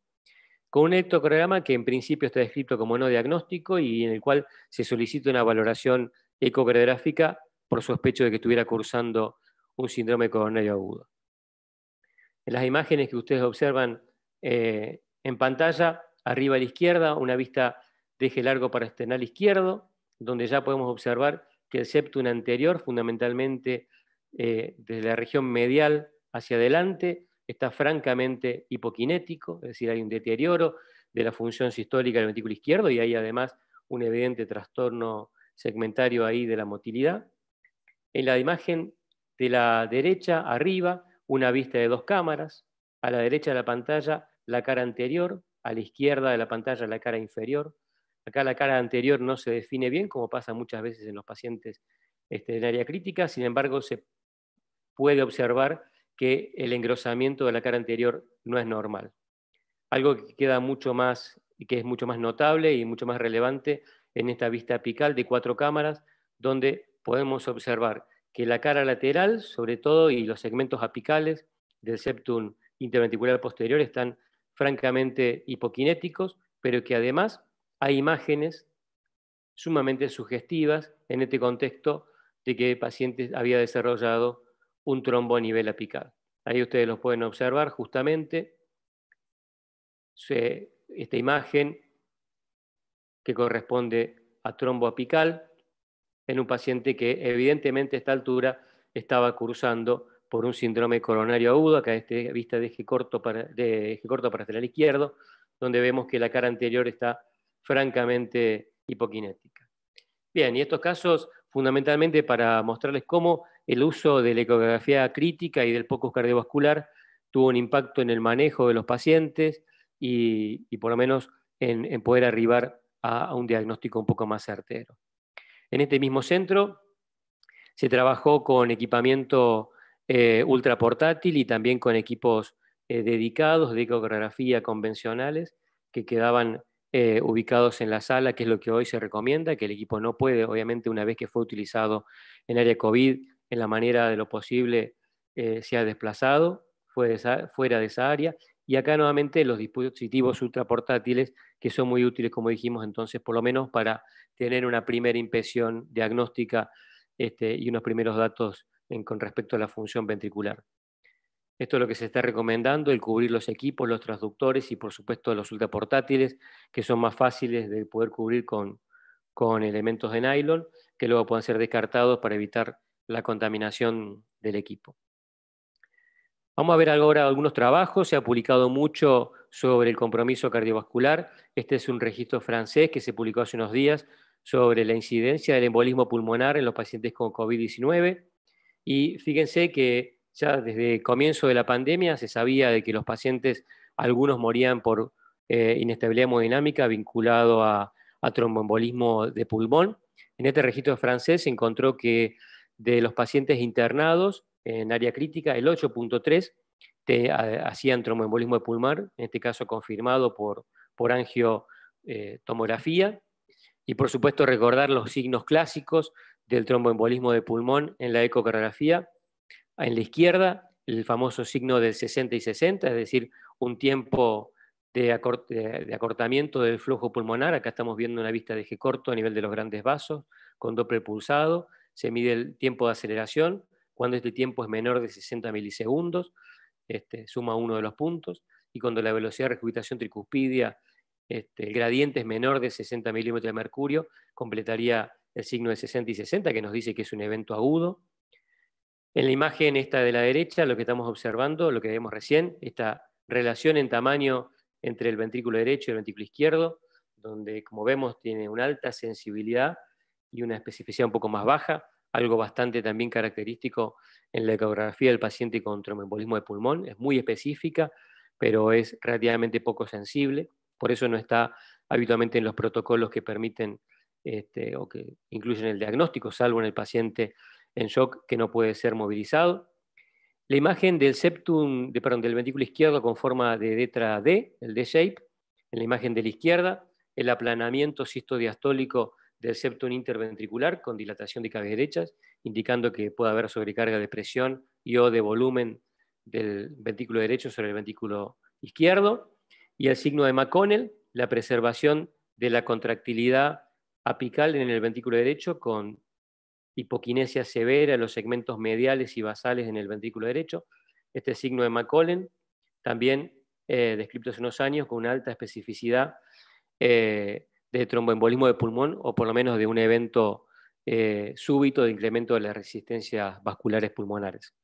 con un electrograma que en principio está descrito como no diagnóstico y en el cual se solicita una valoración ecocardiográfica por sospecho de que estuviera cursando un síndrome coronario agudo. En las imágenes que ustedes observan eh, en pantalla, arriba a la izquierda, una vista de eje largo para esternal izquierdo, donde ya podemos observar que el septum anterior, fundamentalmente eh, desde la región medial hacia adelante, está francamente hipoquinético, es decir, hay un deterioro de la función sistólica del ventrículo izquierdo y hay además un evidente trastorno segmentario ahí de la motilidad. En la imagen de la derecha, arriba, una vista de dos cámaras, a la derecha de la pantalla, la cara anterior, a la izquierda de la pantalla la cara inferior. Acá la cara anterior no se define bien, como pasa muchas veces en los pacientes este, en área crítica, sin embargo se puede observar que el engrosamiento de la cara anterior no es normal. Algo que queda mucho más y que es mucho más notable y mucho más relevante en esta vista apical de cuatro cámaras, donde podemos observar que la cara lateral, sobre todo, y los segmentos apicales del septum interventricular posterior están francamente hipoquinéticos, pero que además hay imágenes sumamente sugestivas en este contexto de que el paciente había desarrollado un trombo a nivel apical. Ahí ustedes lo pueden observar justamente. esta imagen que corresponde a trombo apical en un paciente que evidentemente a esta altura estaba cursando por un síndrome coronario agudo, acá esta vista de eje, corto para, de eje lateral izquierdo, donde vemos que la cara anterior está francamente hipokinética. Bien, y estos casos fundamentalmente para mostrarles cómo el uso de la ecografía crítica y del poco cardiovascular tuvo un impacto en el manejo de los pacientes y, por lo menos en, poder arribar a un diagnóstico un poco más certero. En este mismo centro se trabajó con equipamiento eh, ultra portátil y también con equipos eh, dedicados de ecografía convencionales que quedaban eh, ubicados en la sala, que es lo que hoy se recomienda, que el equipo no puede, obviamente, una vez que fue utilizado en área COVID, en la manera de lo posible eh, se ha desplazado fuera de esa área. Y acá nuevamente los dispositivos ultraportátiles que son muy útiles, como dijimos entonces, por lo menos para tener una primera impresión diagnóstica este, y unos primeros datos con respecto a la función ventricular. Esto es lo que se está recomendando, el cubrir los equipos, los transductores y por supuesto los ultraportátiles, que son más fáciles de poder cubrir con, con elementos de nylon, que luego puedan ser descartados para evitar la contaminación del equipo. Vamos a ver ahora algunos trabajos, se ha publicado mucho sobre el compromiso cardiovascular. Este es un registro francés que se publicó hace unos días sobre la incidencia del embolismo pulmonar en los pacientes con COVID-19. Y fíjense que ya desde comienzo de la pandemia se sabía de que los pacientes, algunos morían por eh, inestabilidad hemodinámica vinculado a, tromboembolismo de pulmón. En este registro francés se encontró que de los pacientes internados en área crítica, el 8.3 hacían tromboembolismo de pulmón, en este caso confirmado por, por angiotomografía. y por supuesto recordar los signos clásicos del tromboembolismo de pulmón en la ecocardiografía. En la izquierda, el famoso signo del 60 y 60, es decir, un tiempo de, acortamiento del flujo pulmonar. Acá estamos viendo una vista de eje corto a nivel de los grandes vasos, con doble pulsado. Se mide el tiempo de aceleración, cuando este tiempo es menor de 60 milisegundos, este, suma uno de los puntos, y cuando la velocidad de recubitación tricuspidia, este, el gradiente es menor de 60 milímetros de mercurio, completaría el signo de 60 y 60, que nos dice que es un evento agudo. En la imagen esta de la derecha, lo que estamos observando, lo que vemos recién, esta relación en tamaño entre el ventrículo derecho y el ventrículo izquierdo, donde como vemos tiene una alta sensibilidad y una especificidad un poco más baja, algo bastante también característico en la ecografía del paciente con tromboembolismo de pulmón, es muy específica, pero es relativamente poco sensible, por eso no está habitualmente en los protocolos que permiten este, o que incluyen el diagnóstico, salvo en el paciente en shock que no puede ser movilizado. La imagen del septum, del ventrículo izquierdo con forma de letra D, el D-shape, en la imagen de la izquierda, el aplanamiento cistodiastólico del septum interventricular con dilatación de cabezas derechas, indicando que puede haber sobrecarga de presión y o de volumen del ventrículo derecho sobre el ventrículo izquierdo. Y el signo de McConnell, la preservación de la contractilidad apical en el ventrículo derecho con hipoquinesia severa en los segmentos mediales y basales en el ventrículo derecho. Este signo de McCollen, también eh, descrito hace unos años con una alta especificidad eh, de tromboembolismo de pulmón o por lo menos de un evento eh, súbito de incremento de las resistencias vasculares pulmonares.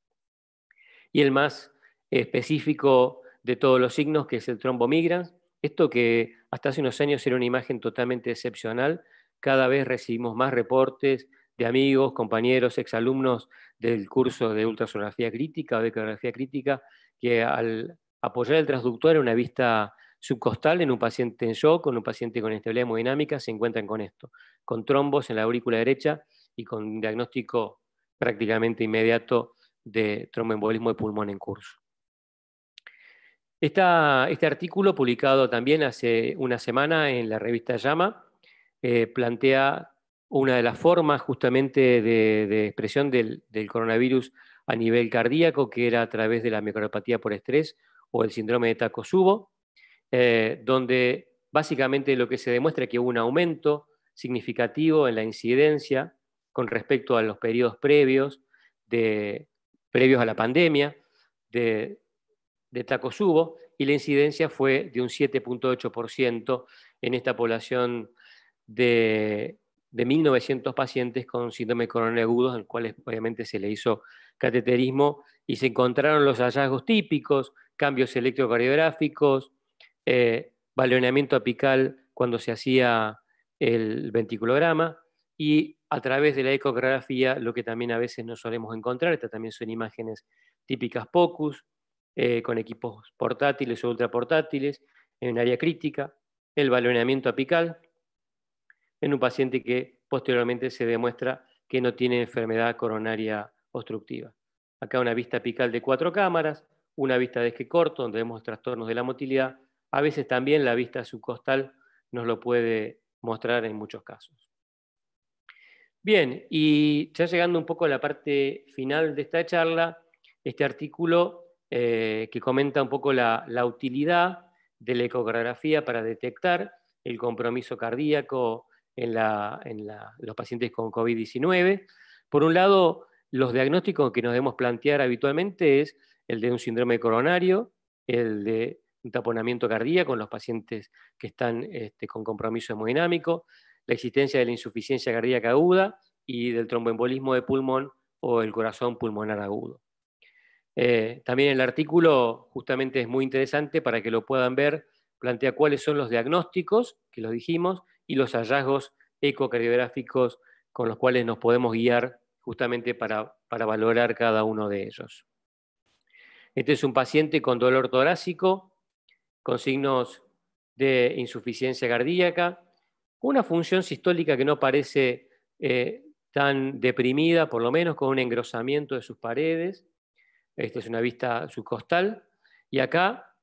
Y el más específico de todos los signos, que es el trombo migra, esto que hasta hace unos años era una imagen totalmente excepcional, cada vez recibimos más reportes de amigos, compañeros, exalumnos del curso de ultrasonografía crítica o de ecografía crítica, que al apoyar el transductor en una vista subcostal en un paciente en shock, con un paciente con estabilidad hemodinámica, se encuentran con esto, con trombos en la aurícula derecha y con un diagnóstico prácticamente inmediato de tromboembolismo de pulmón en curso. este artículo, publicado también hace una semana en la revista Llama, eh, plantea una de las formas justamente de, expresión del, coronavirus a nivel cardíaco, que era a través de la micropatía por estrés o el síndrome de Takotsubo, eh, donde básicamente lo que se demuestra es que hubo un aumento significativo en la incidencia con respecto a los periodos previos, previos a la pandemia, de, de y la incidencia fue de un 7.8% en esta población de, 1.900 pacientes con síndrome coronario agudo, en cual cuales obviamente se le hizo cateterismo y se encontraron los hallazgos típicos, cambios electrocardiográficos, eh, baloneamiento apical cuando se hacía el venticulograma y a través de la ecografía, lo que también a veces no solemos encontrar, estas también son imágenes típicas POCUS, eh, con equipos portátiles o ultraportátiles, en un área crítica, el baloneamiento apical, en un paciente que posteriormente se demuestra que no tiene enfermedad coronaria obstructiva. Acá una vista apical de cuatro cámaras, una vista de eje corto, donde vemos trastornos de la motilidad. A veces también la vista subcostal nos lo puede mostrar en muchos casos. Bien, y ya llegando un poco a la parte final de esta charla, este artículo eh, que comenta un poco la, la utilidad de la ecografía para detectar el compromiso cardíaco en, los pacientes con COVID-19. Por un lado, los diagnósticos que nos debemos plantear habitualmente es el de un síndrome coronario, el de un taponamiento cardíaco en los pacientes que están este, con compromiso hemodinámico, la existencia de la insuficiencia cardíaca aguda y del tromboembolismo de pulmón o el corazón pulmonar agudo. Eh, también el artículo justamente es muy interesante para que lo puedan ver, plantea cuáles son los diagnósticos, que los dijimos, y los hallazgos ecocardiográficos con los cuales nos podemos guiar justamente para, valorar cada uno de ellos. Este es un paciente con dolor torácico, con signos de insuficiencia cardíaca, una función sistólica que no parece eh, tan deprimida, por lo menos con un engrosamiento de sus paredes. Esta es una vista subcostal. Y acá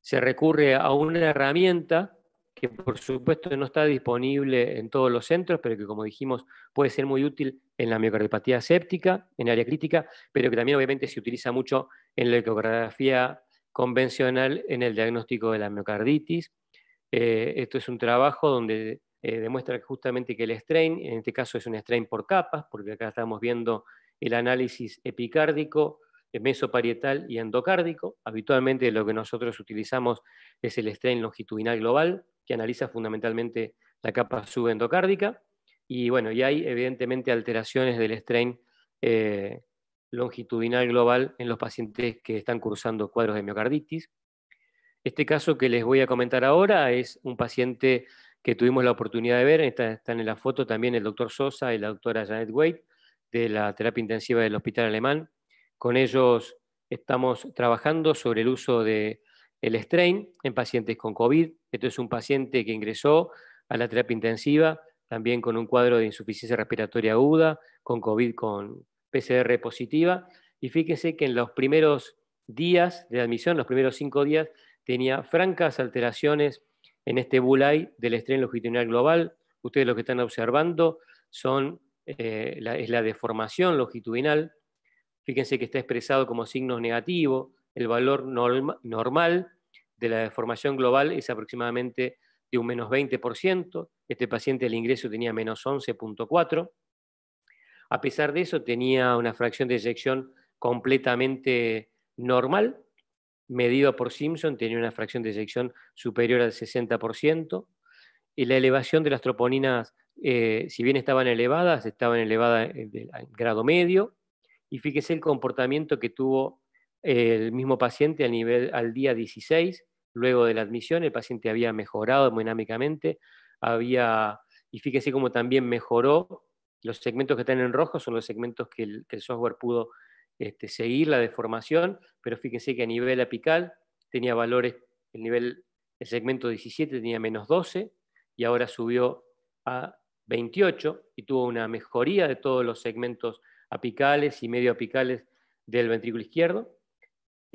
se recurre a una herramienta que por supuesto no está disponible en todos los centros, pero que como dijimos puede ser muy útil en la miocardiopatía séptica, en área crítica, pero que también obviamente se utiliza mucho en la ecografía convencional en el diagnóstico de la miocarditis. Eh, esto es un trabajo donde eh, demuestra justamente que el strain, en este caso es un strain por capas, porque acá estamos viendo el análisis epicárdico, mesoparietal y endocárdico. Habitualmente lo que nosotros utilizamos es el strain longitudinal global, que analiza fundamentalmente la capa subendocárdica. Y bueno, y hay evidentemente alteraciones del strain eh, longitudinal global en los pacientes que están cursando cuadros de miocarditis. Este caso que les voy a comentar ahora es un paciente que tuvimos la oportunidad de ver, está, están en la foto también el doctor Sosa y la doctora Janet Wade de la terapia intensiva del Hospital Alemán. Con ellos estamos trabajando sobre el uso de el strain en pacientes con COVID. Esto es un paciente que ingresó a la terapia intensiva, también con un cuadro de insuficiencia respiratoria aguda, con COVID, con PCR positiva. Y fíjense que en los primeros días de admisión, los primeros cinco días, tenía francas alteraciones en este bulay del strain longitudinal global. Ustedes lo que están observando son, eh, es la deformación longitudinal. Fíjense que está expresado como signos negativos, el valor normal de la deformación global es aproximadamente de un menos 20%. Este paciente al ingreso tenía menos 11.4. A pesar de eso, tenía una fracción de eyección completamente normal. medido por Simpson, tenía una fracción de eyección superior al 60%. Y la elevación de las troponinas, eh, si bien estaban elevadas, estaban elevadas al grado medio. Y fíjese el comportamiento que tuvo el mismo paciente al, nivel, al día 16, luego de la admisión, el paciente había mejorado hemodinámicamente, había, y fíjense cómo también mejoró, los segmentos que están en rojo son los segmentos que el, software pudo este, seguir, la deformación, pero fíjense que a nivel apical tenía valores, el nivel, el segmento 17 tenía menos 12, y ahora subió a 28 y tuvo una mejoría de todos los segmentos apicales y medio apicales del ventrículo izquierdo.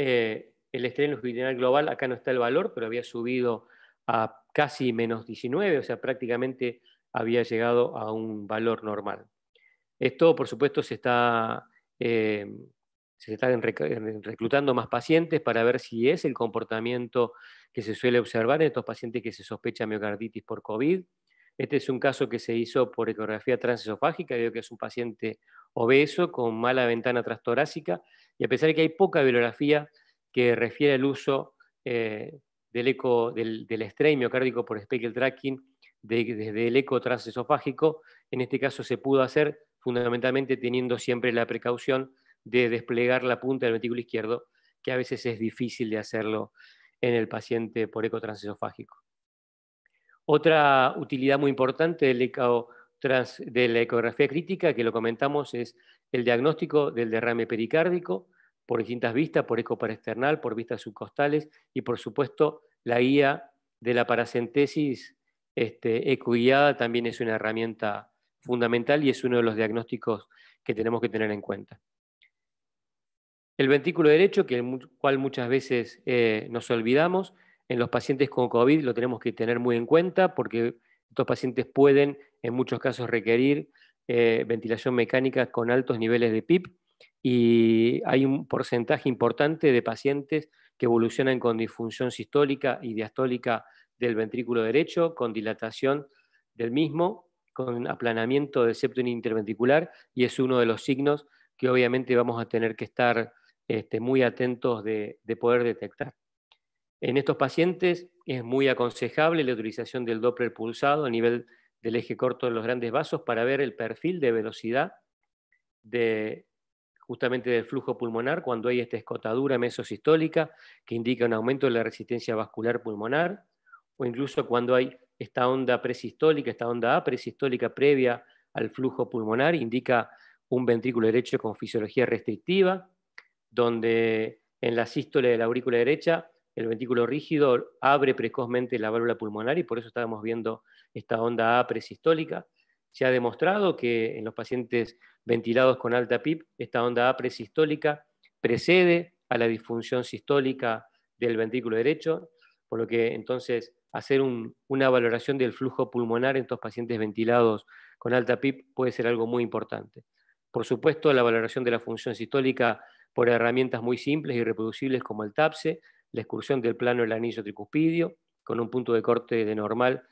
Eh, el estreno longitudinal global, acá no está el valor, pero había subido a casi menos 19, o sea, prácticamente había llegado a un valor normal. Esto, por supuesto, se está, eh, se están reclutando más pacientes para ver si es el comportamiento que se suele observar en estos pacientes que se sospecha miocarditis por COVID. Este es un caso que se hizo por ecografía transesofágica, veo que es un paciente obeso con mala ventana trastorácica y a pesar de que hay poca bibliografía que refiere al uso eh, del eco, del, estrés miocárdico por speckle tracking desde el eco transesofágico, en este caso se pudo hacer fundamentalmente teniendo siempre la precaución de desplegar la punta del ventículo izquierdo, que a veces es difícil de hacerlo en el paciente por eco transesofágico. Otra utilidad muy importante de la ecografía crítica, que lo comentamos, es el diagnóstico del derrame pericárdico por distintas vistas, por eco por vistas subcostales y por supuesto la guía de la paracentesis este, ecoguiada también es una herramienta fundamental y es uno de los diagnósticos que tenemos que tener en cuenta. El ventículo derecho, que cual muchas veces eh, nos olvidamos, en los pacientes con COVID lo tenemos que tener muy en cuenta porque estos pacientes pueden en muchos casos requerir eh, ventilación mecánica con altos niveles de PIP y hay un porcentaje importante de pacientes que evolucionan con disfunción sistólica y diastólica del ventrículo derecho, con dilatación del mismo, con aplanamiento del septo interventricular y es uno de los signos que obviamente vamos a tener que estar este, muy atentos de poder detectar. En estos pacientes es muy aconsejable la utilización del Doppler pulsado a nivel del eje corto de los grandes vasos para ver el perfil de velocidad de, justamente del flujo pulmonar cuando hay esta escotadura mesosistólica que indica un aumento de la resistencia vascular pulmonar o incluso cuando hay esta onda presistólica, esta onda A presistólica previa al flujo pulmonar, indica un ventrículo derecho con fisiología restrictiva, donde en la sístole de la aurícula derecha el ventrículo rígido abre precozmente la válvula pulmonar y por eso estábamos viendo esta onda A presistólica. Se ha demostrado que en los pacientes ventilados con alta PIP, esta onda A presistólica precede a la disfunción sistólica del ventrículo derecho, por lo que entonces hacer una valoración del flujo pulmonar en estos pacientes ventilados con alta PIP puede ser algo muy importante. Por supuesto, la valoración de la función sistólica por herramientas muy simples y reproducibles como el TAPSE, la excursión del plano del anillo tricuspidio, con un punto de corte de normal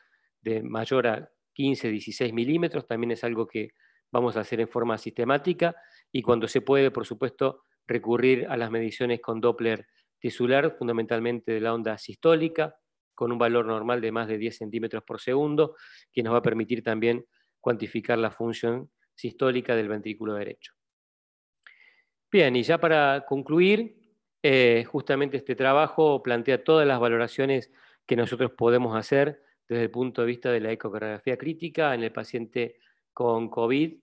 de mayor a 15-16 milímetros, también es algo que vamos a hacer en forma sistemática y cuando se puede, por supuesto, recurrir a las mediciones con Doppler tisular, fundamentalmente de la onda sistólica, con un valor normal de más de 10 centímetros por segundo, que nos va a permitir también cuantificar la función sistólica del ventrículo derecho. Bien, y ya para concluir, eh, justamente este trabajo plantea todas las valoraciones que nosotros podemos hacer desde el punto de vista de la ecografía crítica en el paciente con COVID.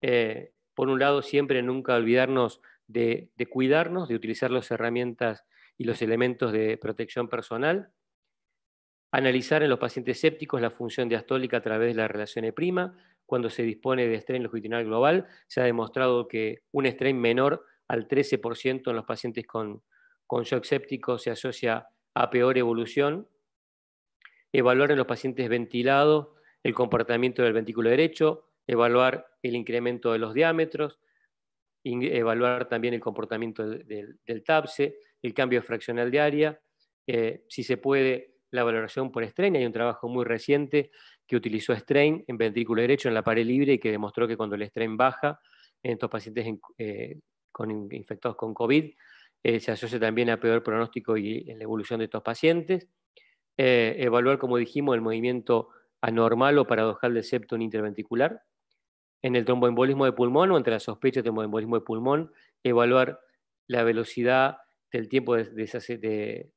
Eh, por un lado, siempre nunca olvidarnos de, cuidarnos, de utilizar las herramientas y los elementos de protección personal. Analizar en los pacientes sépticos la función diastólica a través de la relación e prima. Cuando se dispone de estrés longitudinal global, se ha demostrado que un estrés menor al 13% en los pacientes con, shock séptico se asocia a peor evolución. Evaluar en los pacientes ventilados el comportamiento del ventrículo derecho, evaluar el incremento de los diámetros, evaluar también el comportamiento del, TAPSE, el cambio fraccional de área, eh, si se puede, la valoración por strain. Hay un trabajo muy reciente que utilizó strain en ventrículo derecho en la pared libre y que demostró que cuando el strain baja en estos pacientes en, eh, con infectados con COVID, eh, se asocia también a peor pronóstico y en la evolución de estos pacientes. Eh, evaluar, como dijimos, el movimiento anormal o paradojal del septum interventricular. En el tromboembolismo de pulmón o entre la sospecha de tromboembolismo de pulmón, evaluar la velocidad del tiempo de,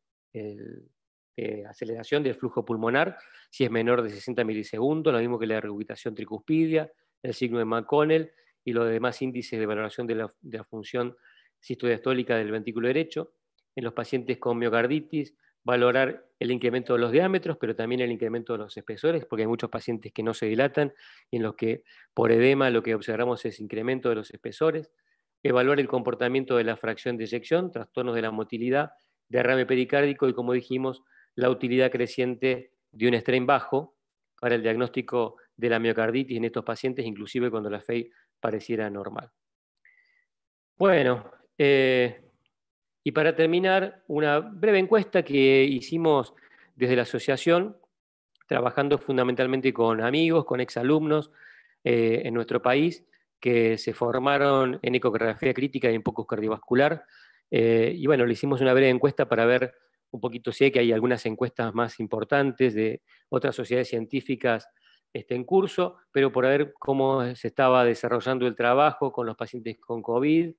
aceleración del flujo pulmonar, si es menor de 60 milisegundos, lo mismo que la regurgitación tricuspidia, el signo de McConnell, y los demás índices de valoración de la, función sistodiastólica del ventículo derecho. En los pacientes con miocarditis, valorar el incremento de los diámetros, pero también el incremento de los espesores, porque hay muchos pacientes que no se dilatan y en los que por edema lo que observamos es incremento de los espesores. Evaluar el comportamiento de la fracción de eyección, trastornos de la motilidad, derrame pericárdico y, como dijimos, la utilidad creciente de un strain bajo para el diagnóstico de la miocarditis en estos pacientes, inclusive cuando la FEI pareciera normal. Bueno, eh, y para terminar, una breve encuesta que hicimos desde la asociación, trabajando fundamentalmente con amigos, con exalumnos eh, en nuestro país, que se formaron en ecografía crítica y en pocos cardiovascular. Eh, y bueno, le hicimos una breve encuesta para ver un poquito si que hay algunas encuestas más importantes de otras sociedades científicas este, en curso, pero por ver cómo se estaba desarrollando el trabajo con los pacientes con COVID.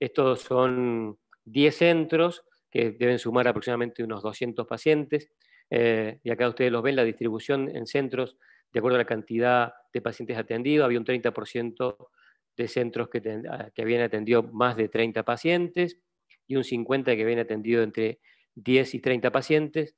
Estos son 10 centros que deben sumar aproximadamente unos 200 pacientes. Eh, y acá ustedes los ven, la distribución en centros, de acuerdo a la cantidad de pacientes atendidos, había un 30% de centros que, ah, que, habían atendido más de 30 pacientes y un 50% que habían atendido entre 10 y 30 pacientes.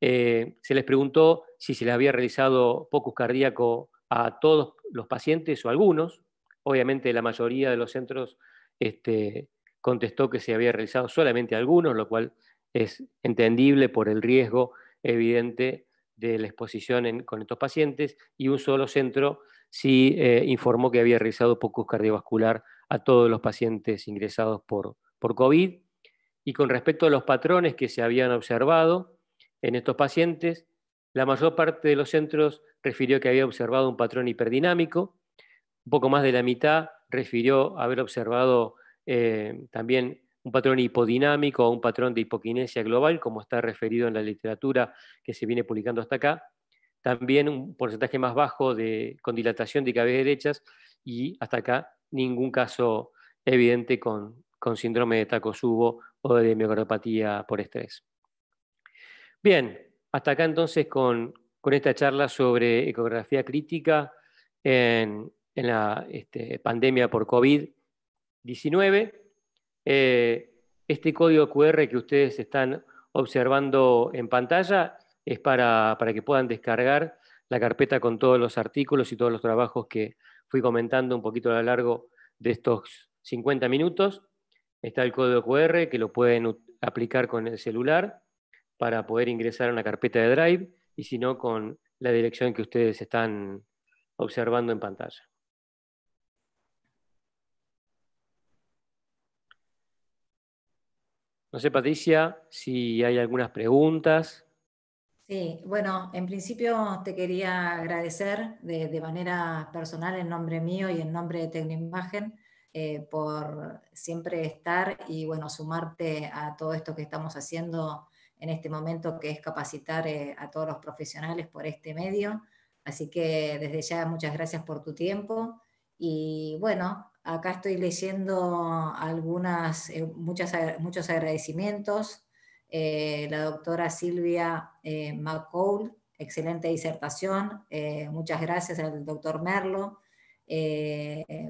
Eh, se les preguntó si se les había realizado POCUS cardíaco a todos los pacientes o algunos. Obviamente la mayoría de los centros este, contestó que se había realizado solamente a algunos, lo cual es entendible por el riesgo evidente de la exposición con estos pacientes y un solo centro sí eh, informó que había realizado POCUS cardiovascular a todos los pacientes ingresados por COVID. Y con respecto a los patrones que se habían observado, en estos pacientes. La mayor parte de los centros refirió que había observado un patrón hiperdinámico, un poco más de la mitad refirió haber observado eh, también un patrón hipodinámico o un patrón de hipoquinesia global, como está referido en la literatura que se viene publicando hasta acá. También un porcentaje más bajo de, con dilatación de cabezas derechas y hasta acá ningún caso evidente con, síndrome de tacosubo o de miocardiopatía por estrés. Bien, hasta acá entonces con, esta charla sobre ecografía crítica en, la este, pandemia por COVID-19. Eh, este código QR que ustedes están observando en pantalla es para que puedan descargar la carpeta con todos los artículos y todos los trabajos que fui comentando un poquito a lo largo de estos 50 minutos. Está el código QR que lo pueden aplicar con el celular para poder ingresar a una carpeta de Drive y si no con la dirección que ustedes están observando en pantalla. No sé, Patricia, si hay algunas preguntas. Sí, bueno, en principio te quería agradecer de, manera personal en nombre mío y en nombre de Tecnimagen eh, por siempre estar y bueno, sumarte a todo esto que estamos haciendo en este momento, que es capacitar eh, a todos los profesionales por este medio. Así que desde ya muchas gracias por tu tiempo. Y bueno, acá estoy leyendo algunas, eh, muchos agradecimientos. Eh, la doctora Silvia McCall, excelente disertación. muchas gracias al doctor Merlo.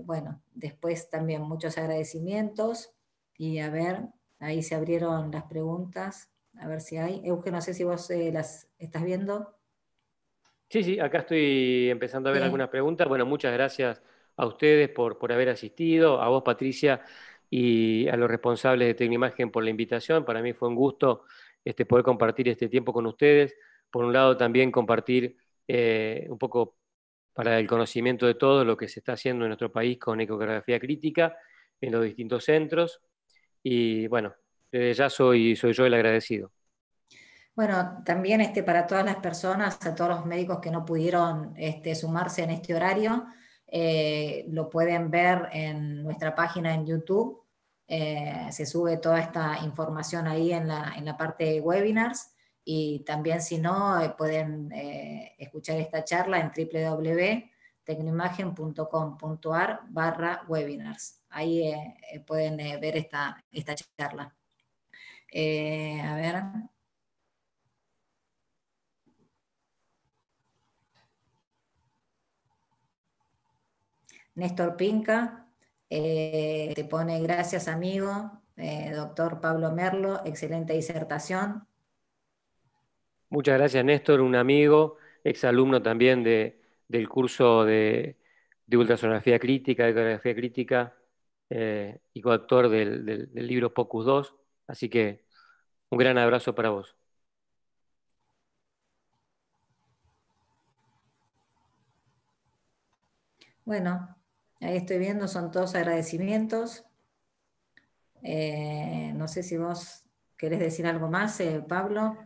bueno, después también muchos agradecimientos. Y a ver, ahí se abrieron las preguntas. A ver si hay. que no sé si vos eh, las estás viendo. Sí, sí, acá estoy empezando a ver algunas preguntas. Bueno, muchas gracias a ustedes por, por haber asistido, a vos Patricia y a los responsables de Tecnimagen por la invitación. Para mí fue un gusto este, poder compartir este tiempo con ustedes. Por un lado, también compartir eh, un poco para el conocimiento de todo lo que se está haciendo en nuestro país con ecografía crítica en los distintos centros. Y bueno, ya soy, soy yo el agradecido. Bueno, también este, para todas las personas, a todos los médicos que no pudieron este, sumarse en este horario, eh, lo pueden ver en nuestra página en YouTube. Eh, se sube toda esta información ahí en la, en la, parte de webinars y también si no eh, pueden escuchar esta charla en www.tecnoimagen.com.ar barra webinars. Ahí pueden ver esta, esta charla. Eh, a ver. Néstor Pinca eh, te pone gracias amigo, eh, doctor Pablo Merlo, excelente disertación. Muchas gracias Néstor, un amigo, exalumno también del curso de, ultrasonografía crítica, de ecografía crítica y coautor del, del libro POCUS 2 Así que un gran abrazo para vos. Bueno, ahí estoy viendo, son todos agradecimientos. Eh, no sé si vos querés decir algo más, eh, Pablo,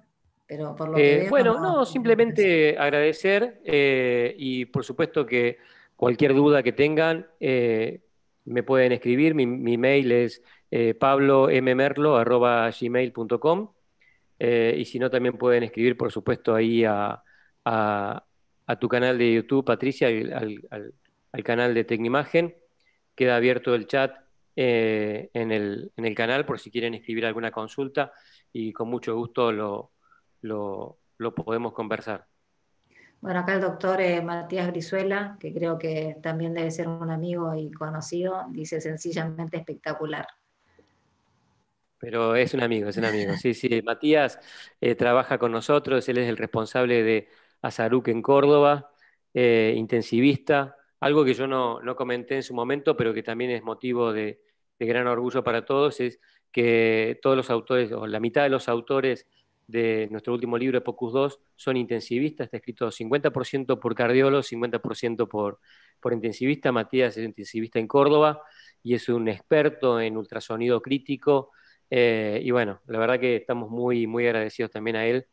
pero por lo que eh, veo, Bueno, no, simplemente agradecer y por supuesto que cualquier duda que tengan me pueden escribir, mi, mi mail es eh, pablommerlo.gmail.com eh, y si no, también pueden escribir, por supuesto, ahí a, tu canal de YouTube, Patricia, al, canal de Tecnimagen. Queda abierto el chat eh, en, el, canal por si quieren escribir alguna consulta y con mucho gusto lo, podemos conversar. Bueno, acá el doctor eh, Matías Brizuela, que creo que también debe ser un amigo y conocido, dice sencillamente espectacular pero es un amigo, es un amigo. Sí, sí, Matías eh, trabaja con nosotros, él es el responsable de Azaruc en Córdoba, eh, intensivista, algo que yo no, comenté en su momento, pero que también es motivo de, gran orgullo para todos, es que todos los autores, o la mitad de los autores de nuestro último libro, Pocus 2, son intensivistas, está escrito 50% por cardiólogo, 50% por intensivista, Matías es intensivista en Córdoba y es un experto en ultrasonido crítico, eh, y bueno, la verdad que estamos muy, muy agradecidos también a él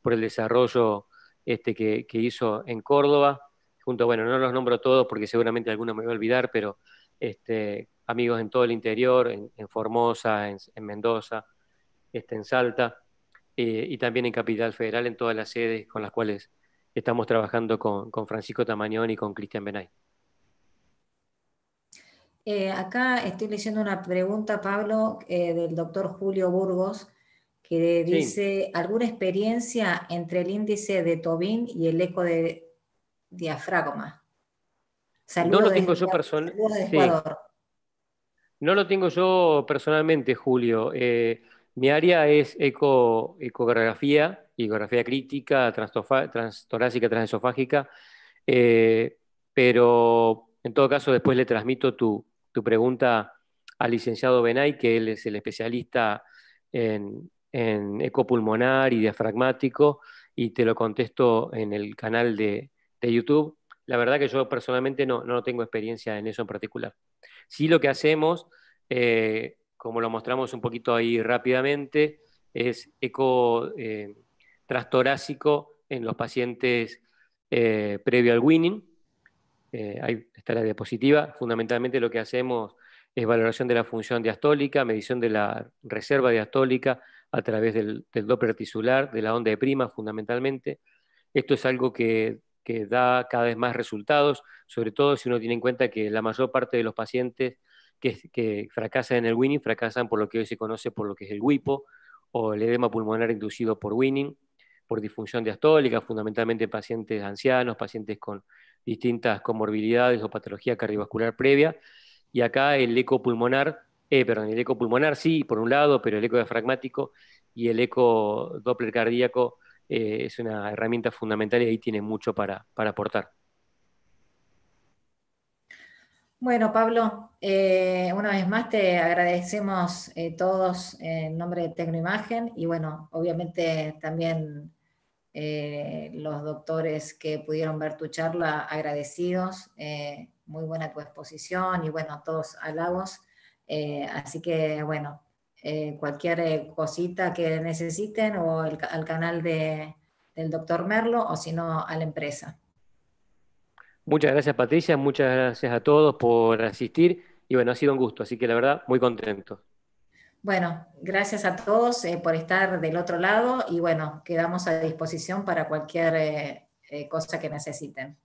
por el desarrollo este, que, hizo en Córdoba. Junto, bueno, no los nombro todos porque seguramente alguno me va a olvidar, pero este, amigos en todo el interior, en, Formosa, en, Mendoza, este, en Salta y también en Capital Federal, en todas las sedes con las cuales estamos trabajando con, con Francisco Tamañón y con Cristian Benay. Eh, acá estoy leyendo una pregunta, Pablo, eh, del doctor Julio Burgos, que dice, ¿alguna experiencia entre el índice de Tobin y el eco de diafragma? no lo tengo yo personalmente. Julio. Eh, mi área es eco, ecografía, ecografía crítica, transtorácica, transesofágica, pero en todo caso después le transmito tu, tu pregunta al licenciado Benay, que él es el especialista en, ecopulmonar y diafragmático, y te lo contesto en el canal de, YouTube. La verdad que yo personalmente no, tengo experiencia en eso en particular. Sí lo que hacemos, eh, como lo mostramos un poquito ahí rápidamente, es eco eh, trastorácico en los pacientes eh, previo al winning eh, ahí está la diapositiva, fundamentalmente lo que hacemos es valoración de la función diastólica, medición de la reserva diastólica a través del, del Doppler tisular, de la onda de prima fundamentalmente. Esto es algo que, da cada vez más resultados, sobre todo si uno tiene en cuenta que la mayor parte de los pacientes que, fracasan en el winning fracasan por lo que hoy se conoce por lo que es el WIPO o el edema pulmonar inducido por winning, por disfunción diastólica, fundamentalmente pacientes ancianos, pacientes con distintas comorbilidades o patología cardiovascular previa. Y acá el eco pulmonar, eh, perdón, el eco pulmonar sí, por un lado, pero el eco diafragmático y el eco Doppler cardíaco eh, es una herramienta fundamental y ahí tiene mucho para, aportar. Bueno, Pablo, eh, una vez más te agradecemos eh, todos en nombre de Tecnoimagen y bueno, obviamente también eh, los doctores que pudieron ver tu charla agradecidos, eh, muy buena tu exposición y bueno, todos halagos. Eh, así que bueno, cualquier cosita que necesiten o al canal del doctor Merlo o si no a la empresa. Muchas gracias Patricia, muchas gracias a todos por asistir y bueno, ha sido un gusto, así que la verdad, muy contento. Bueno, gracias a todos eh, por estar del otro lado y bueno, quedamos a disposición para cualquier eh, eh, cosa que necesiten.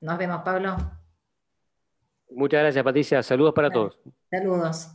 Nos vemos, Pablo. Muchas gracias, Patricia. Saludos para todos. Saludos.